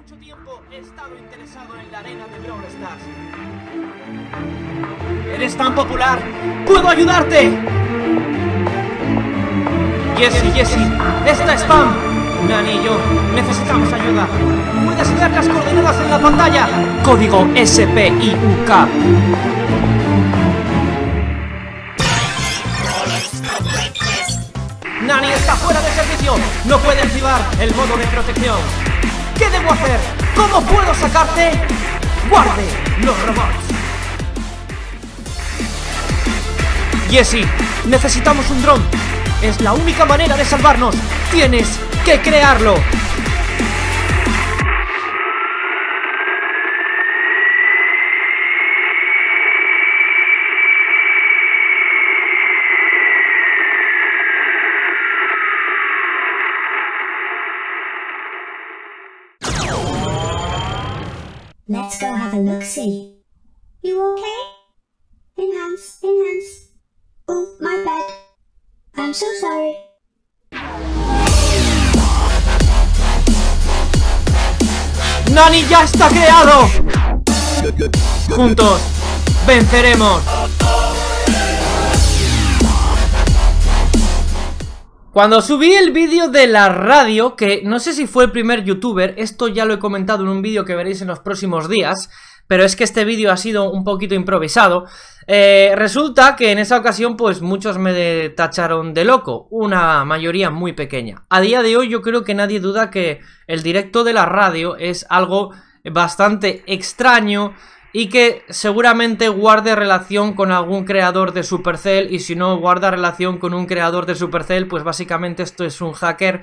mucho tiempo he estado interesado en la arena de Brawl Stars. Eres tan popular, puedo ayudarte. Jesse, Jesse, esta es Pam. Nani y yo necesitamos ayuda. Puedes ver las coordenadas en la pantalla. Código SPIUK. Nani está fuera de servicio. No puede activar el modo de protección. ¿Qué debo hacer? ¿Cómo puedo sacarte? ¡Guarde los robots! Jessie, necesitamos un dron. Es la única manera de salvarnos. Tienes que crearlo. look-see. You okay? Enhance, enhance. Oh, my bad. I'm so sorry. ¡Nani ya está creado! Juntos, venceremos. Cuando subí el vídeo de la radio, que no sé si fue el primer youtuber, esto ya lo he comentado en un vídeo que veréis en los próximos días, pero es que este vídeo ha sido un poquito improvisado, eh, resulta que en esa ocasión pues muchos me tacharon de loco, una mayoría muy pequeña. A día de hoy yo creo que nadie duda que el directo de la radio es algo bastante extraño, y que seguramente guarde relación con algún creador de Supercell y si no guarda relación con un creador de Supercell, pues básicamente esto es un hacker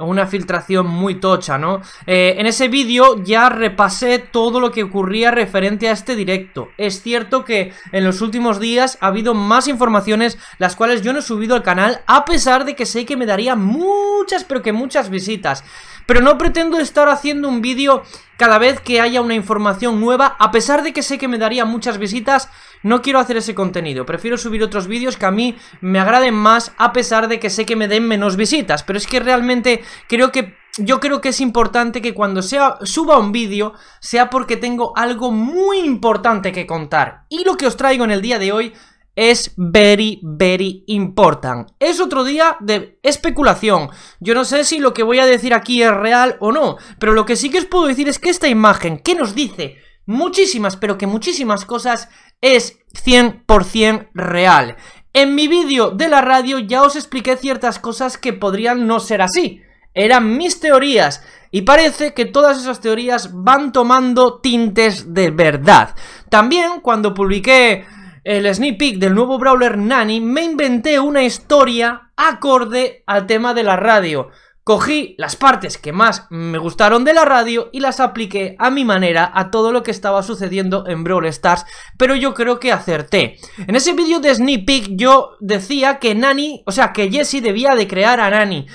o una filtración muy tocha, ¿no? Eh, en ese vídeo ya repasé todo lo que ocurría referente a este directo. Es cierto que en los últimos días ha habido más informaciones, las cuales yo no he subido al canal, a pesar de que sé que me daría muchas, pero que muchas visitas pero no pretendo estar haciendo un vídeo cada vez que haya una información nueva, a pesar de que sé que me daría muchas visitas, no quiero hacer ese contenido, prefiero subir otros vídeos que a mí me agraden más, a pesar de que sé que me den menos visitas, pero es que realmente creo que yo creo que es importante que cuando sea, suba un vídeo sea porque tengo algo muy importante que contar. Y lo que os traigo en el día de hoy es very, very important. Es otro día de especulación. Yo no sé si lo que voy a decir aquí es real o no, pero lo que sí que os puedo decir es que esta imagen, que nos dice? Muchísimas, pero que muchísimas cosas es 100% real. En mi vídeo de la radio ya os expliqué ciertas cosas que podrían no ser así. Eran mis teorías y parece que todas esas teorías van tomando tintes de verdad. También cuando publiqué el sneak peek del nuevo Brawler Nani, me inventé una historia acorde al tema de la radio. Cogí las partes que más me gustaron de la radio y las apliqué a mi manera a todo lo que estaba sucediendo en Brawl Stars, pero yo creo que acerté. En ese vídeo de Sneak Peek yo decía que Nani, o sea, que Jesse debía de crear a Nani.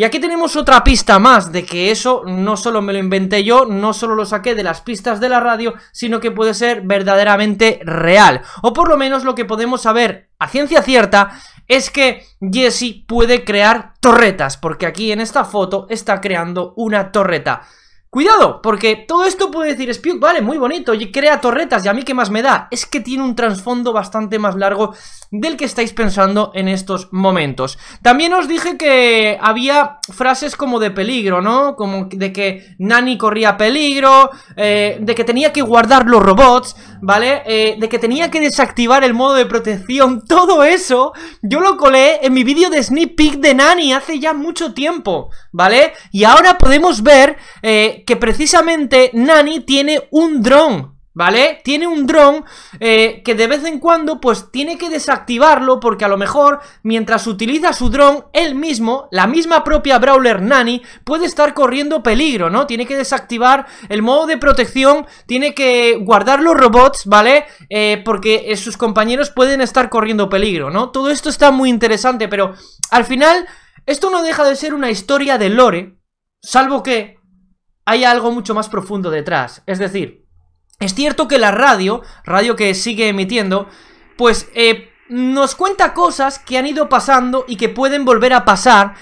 Y aquí tenemos otra pista más de que eso no solo me lo inventé yo, no solo lo saqué de las pistas de la radio, sino que puede ser verdaderamente real. O por lo menos lo que podemos saber a ciencia cierta es que Jesse puede crear torretas, porque aquí en esta foto está creando una torreta. Cuidado, porque todo esto puede decir Spiuk, vale, muy bonito, y crea torretas, y a mí qué más me da. Es que tiene un trasfondo bastante más largo del que estáis pensando en estos momentos. También os dije que había frases como de peligro, ¿no? Como de que Nani corría peligro, eh, de que tenía que guardar los robots, ¿vale? Eh, de que tenía que desactivar el modo de protección, todo eso yo lo colé en mi vídeo de Sneak Peek de Nani hace ya mucho tiempo, ¿vale? Y ahora podemos ver... Eh, que precisamente Nani tiene un dron. ¿Vale? Tiene un dron eh, que de vez en cuando pues tiene que desactivarlo porque a lo mejor mientras utiliza su dron, él mismo, la misma propia Brawler Nani, puede estar corriendo peligro, ¿no? Tiene que desactivar el modo de protección, tiene que guardar los robots, ¿vale? Eh, porque eh, sus compañeros pueden estar corriendo peligro, ¿no? Todo esto está muy interesante, pero al final esto no deja de ser una historia de lore, salvo que hay algo mucho más profundo detrás. Es decir, es cierto que la radio, radio que sigue emitiendo, pues eh, nos cuenta cosas que han ido pasando y que pueden volver a pasar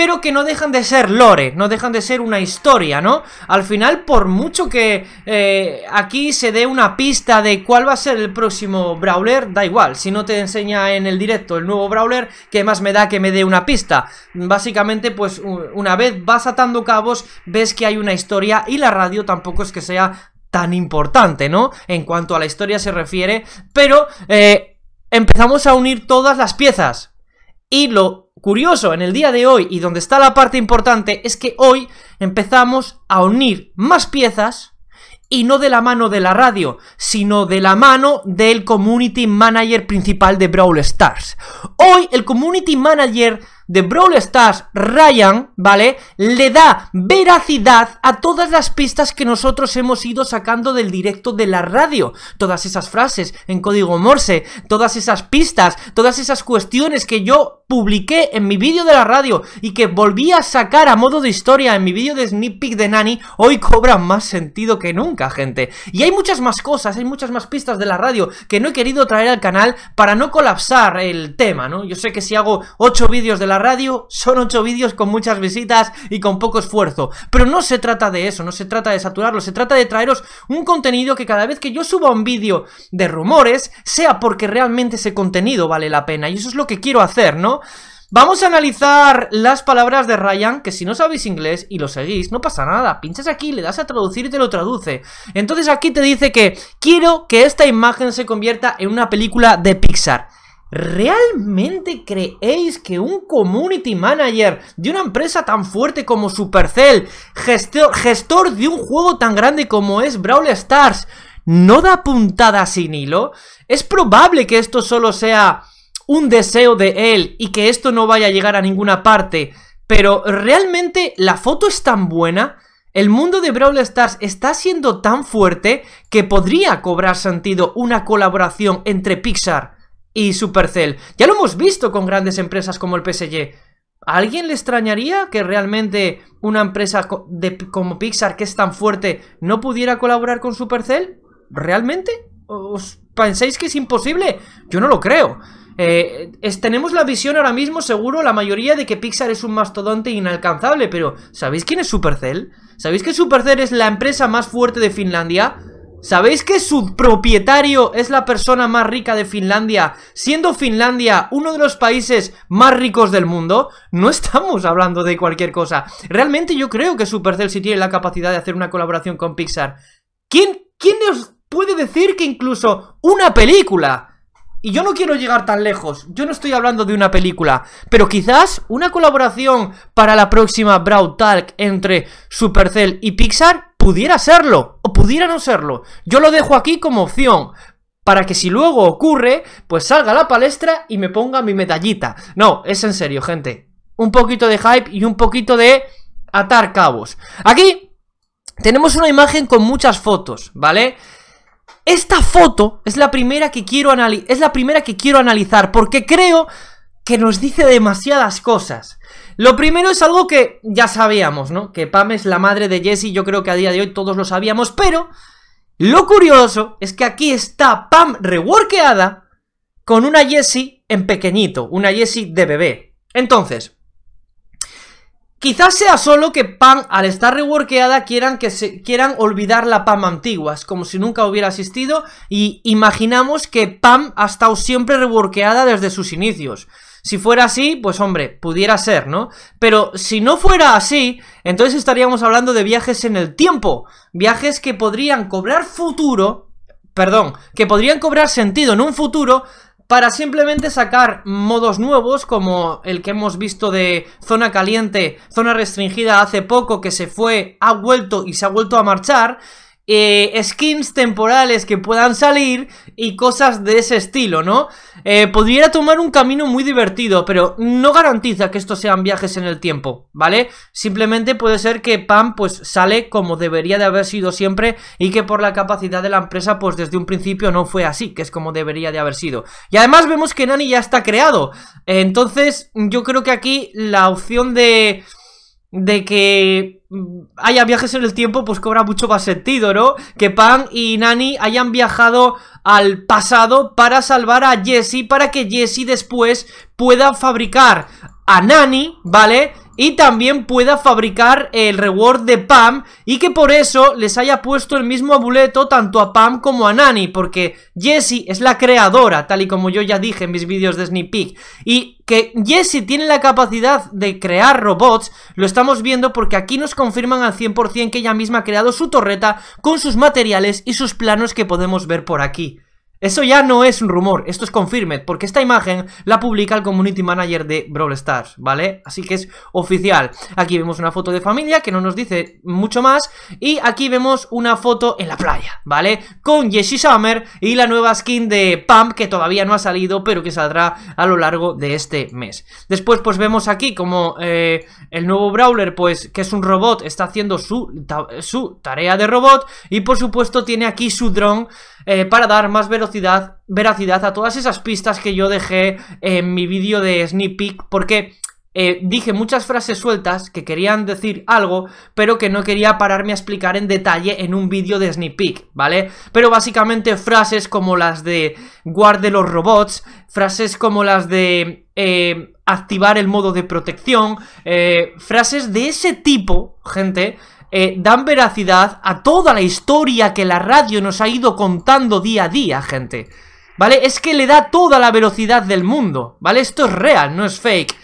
pero que no dejan de ser lore, no dejan de ser una historia, ¿no? Al final, por mucho que eh, aquí se dé una pista de cuál va a ser el próximo Brawler, da igual, si no te enseña en el directo el nuevo Brawler, ¿qué más me da que me dé una pista? Básicamente, pues una vez vas atando cabos, ves que hay una historia y la radio tampoco es que sea tan importante, ¿no? En cuanto a la historia se refiere, pero eh, empezamos a unir todas las piezas. Y lo curioso en el día de hoy y donde está la parte importante es que hoy empezamos a unir más piezas y no de la mano de la radio, sino de la mano del community manager principal de Brawl Stars. Hoy el community manager de Brawl Stars, Ryan, ¿vale? Le da veracidad a todas las pistas que nosotros hemos ido sacando del directo de la radio. Todas esas frases en código Morse, todas esas pistas, todas esas cuestiones que yo publiqué en mi vídeo de la radio y que volví a sacar a modo de historia en mi vídeo de Sneak Peek de Nani, hoy cobran más sentido que nunca, gente. Y hay muchas más cosas, hay muchas más pistas de la radio que no he querido traer al canal para no colapsar el tema, ¿no? Yo sé que si hago 8 vídeos de la radio son 8 vídeos con muchas visitas y con poco esfuerzo. Pero no se trata de eso, no se trata de saturarlo, se trata de traeros un contenido que cada vez que yo suba un vídeo de rumores, sea porque realmente ese contenido vale la pena. Y eso es lo que quiero hacer, ¿no? Vamos a analizar las palabras de Ryan, que si no sabéis inglés y lo seguís, no pasa nada. Pinchas aquí, le das a traducir y te lo traduce. Entonces aquí te dice que quiero que esta imagen se convierta en una película de Pixar. ¿Realmente creéis que un community manager de una empresa tan fuerte como Supercell, gestor, gestor de un juego tan grande como es Brawl Stars, no da puntada sin hilo? Es probable que esto solo sea un deseo de él y que esto no vaya a llegar a ninguna parte, pero realmente la foto es tan buena el mundo de Brawl Stars está siendo tan fuerte que podría cobrar sentido una colaboración entre Pixar y Supercell. Ya lo hemos visto con grandes empresas como el PSG. alguien le extrañaría que realmente una empresa de, como Pixar, que es tan fuerte, no pudiera colaborar con Supercell? ¿Realmente? ¿Os pensáis que es imposible? Yo no lo creo. Eh, tenemos la visión ahora mismo, seguro, la mayoría de que Pixar es un mastodonte inalcanzable, pero ¿sabéis quién es Supercell? ¿Sabéis que Supercell es la empresa más fuerte de Finlandia? ¿Sabéis que su propietario es la persona más rica de Finlandia, siendo Finlandia uno de los países más ricos del mundo? No estamos hablando de cualquier cosa. Realmente yo creo que Supercell sí tiene la capacidad de hacer una colaboración con Pixar. ¿Quién, quién os puede decir que incluso una película? Y yo no quiero llegar tan lejos, yo no estoy hablando de una película, pero quizás una colaboración para la próxima Brow Talk entre Supercell y Pixar pudiera serlo o pudiera no serlo. Yo lo dejo aquí como opción, para que si luego ocurre, pues salga a la palestra y me ponga mi medallita. No, es en serio, gente. Un poquito de hype y un poquito de atar cabos. Aquí tenemos una imagen con muchas fotos, ¿vale? Esta foto es la primera que quiero, es la primera que quiero analizar porque creo que nos dice demasiadas cosas. Lo primero es algo que ya sabíamos, ¿no? Que Pam es la madre de Jessie, yo creo que a día de hoy todos lo sabíamos, pero lo curioso es que aquí está Pam reworkeada con una Jessie en pequeñito, una Jessie de bebé. Entonces, Quizás sea solo que Pam, al estar reworkeada, quieran, que se, quieran olvidar la Pam antigua, es como si nunca hubiera existido y imaginamos que Pam ha estado siempre reworkeada desde sus inicios. Si fuera así, pues hombre, pudiera ser, ¿no? Pero si no fuera así, entonces estaríamos hablando de viajes en el tiempo, viajes que podrían cobrar futuro, perdón, que podrían cobrar sentido en un futuro para simplemente sacar modos nuevos como el que hemos visto de zona caliente, zona restringida hace poco que se fue, ha vuelto y se ha vuelto a marchar eh, skins temporales que puedan salir y cosas de ese estilo, ¿no? Eh, podría tomar un camino muy divertido, pero no garantiza que estos sean viajes en el tiempo, ¿vale? Simplemente puede ser que Pam pues sale como debería de haber sido siempre y que por la capacidad de la empresa pues desde un principio no fue así, que es como debería de haber sido. Y además vemos que Nani ya está creado, entonces yo creo que aquí la opción de... de que Mm, haya viajes en el tiempo, pues cobra mucho más sentido, ¿no? Que Pan y Nani hayan viajado al pasado para salvar a Jesse, para que Jesse después pueda fabricar a Nani, ¿vale? y también pueda fabricar el reward de Pam y que por eso les haya puesto el mismo abuleto tanto a Pam como a Nani, porque Jessie es la creadora, tal y como yo ya dije en mis vídeos de Sneak Peek, y que Jessie tiene la capacidad de crear robots, lo estamos viendo porque aquí nos confirman al 100% que ella misma ha creado su torreta con sus materiales y sus planos que podemos ver por aquí. Eso ya no es un rumor, esto es confirmed, porque esta imagen la publica el community manager de Brawl Stars, ¿vale? Así que es oficial. Aquí vemos una foto de familia que no nos dice mucho más, y aquí vemos una foto en la playa, ¿vale? Con Jesse Summer y la nueva skin de Pump que todavía no ha salido, pero que saldrá a lo largo de este mes. Después pues vemos aquí como eh, el nuevo Brawler, pues que es un robot, está haciendo su, su tarea de robot, y por supuesto tiene aquí su dron eh, para dar más velocidad, veracidad a todas esas pistas que yo dejé en mi vídeo de Sneak Peek, porque... Eh, dije muchas frases sueltas que querían decir algo, pero que no quería pararme a explicar en detalle en un vídeo de Sneak Peek, ¿vale? Pero básicamente frases como las de guarde los robots, frases como las de eh, activar el modo de protección, frases de ese tipo, gente, eh, dan veracidad a toda la historia que la radio nos ha ido contando día a día, gente. ¿Vale? Es que le da toda la velocidad del mundo, ¿vale? Esto es real, no es fake.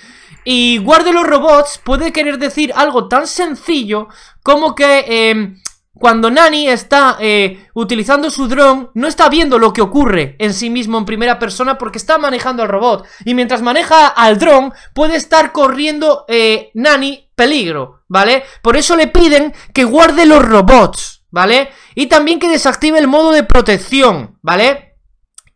Y Guarde los Robots puede querer decir algo tan sencillo como que... Em, cuando Nani está eh, utilizando su dron, no está viendo lo que ocurre en sí mismo en primera persona porque está manejando al robot. Y mientras maneja al dron, puede estar corriendo eh, Nani peligro, ¿vale? Por eso le piden que guarde los robots, ¿vale? Y también que desactive el modo de protección, ¿vale?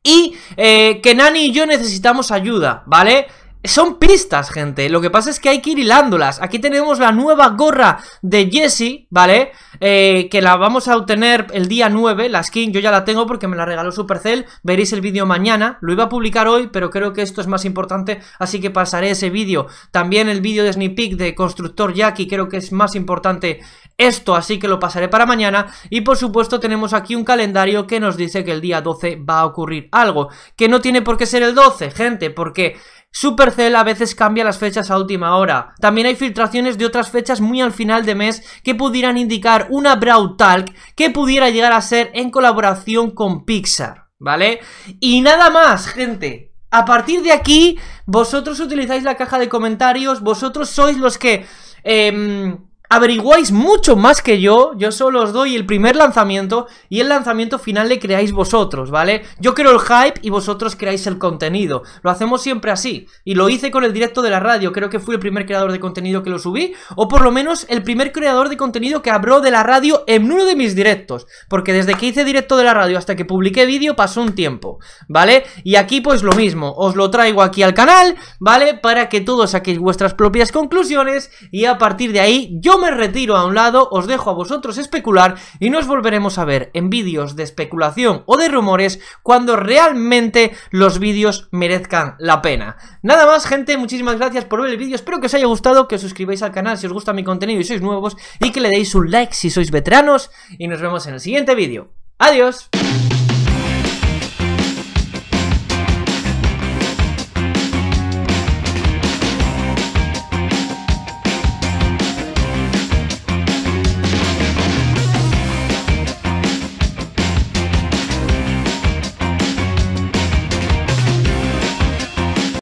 Y eh, que Nani y yo necesitamos ayuda, ¿vale? Son pistas, gente. Lo que pasa es que hay que ir hilándolas. Aquí tenemos la nueva gorra de Jesse, ¿vale? Eh, que la vamos a obtener el día 9, la skin. Yo ya la tengo porque me la regaló Supercell. Veréis el vídeo mañana. Lo iba a publicar hoy, pero creo que esto es más importante, así que pasaré ese vídeo. También el vídeo de Sneak Peek de Constructor Jackie. Creo que es más importante esto, así que lo pasaré para mañana. Y por supuesto tenemos aquí un calendario que nos dice que el día 12 va a ocurrir algo. Que no tiene por qué ser el 12, gente, porque... Supercell a veces cambia las fechas a última hora. También hay filtraciones de otras fechas muy al final de mes que pudieran indicar una Brawl Talk que pudiera llegar a ser en colaboración con Pixar, ¿vale? Y nada más, gente. A partir de aquí, vosotros utilizáis la caja de comentarios, vosotros sois los que... Em, averiguáis mucho más que yo, yo solo os doy el primer lanzamiento y el lanzamiento final le creáis vosotros, ¿vale? Yo creo el hype y vosotros creáis el contenido, lo hacemos siempre así, y lo hice con el directo de la radio, creo que fui el primer creador de contenido que lo subí, o por lo menos el primer creador de contenido que habló de la radio en uno de mis directos, porque desde que hice directo de la radio hasta que publiqué vídeo pasó un tiempo, ¿vale? Y aquí pues lo mismo, os lo traigo aquí al canal, ¿vale? Para que todos saquéis vuestras propias conclusiones y a partir de ahí yo me retiro a un lado, os dejo a vosotros especular y nos volveremos a ver en vídeos de especulación o de rumores cuando realmente los vídeos merezcan la pena. Nada más gente, muchísimas gracias por ver el vídeo, espero que os haya gustado, que os suscribáis al canal si os gusta mi contenido y sois nuevos y que le deis un like si sois veteranos y nos vemos en el siguiente vídeo. ¡Adiós!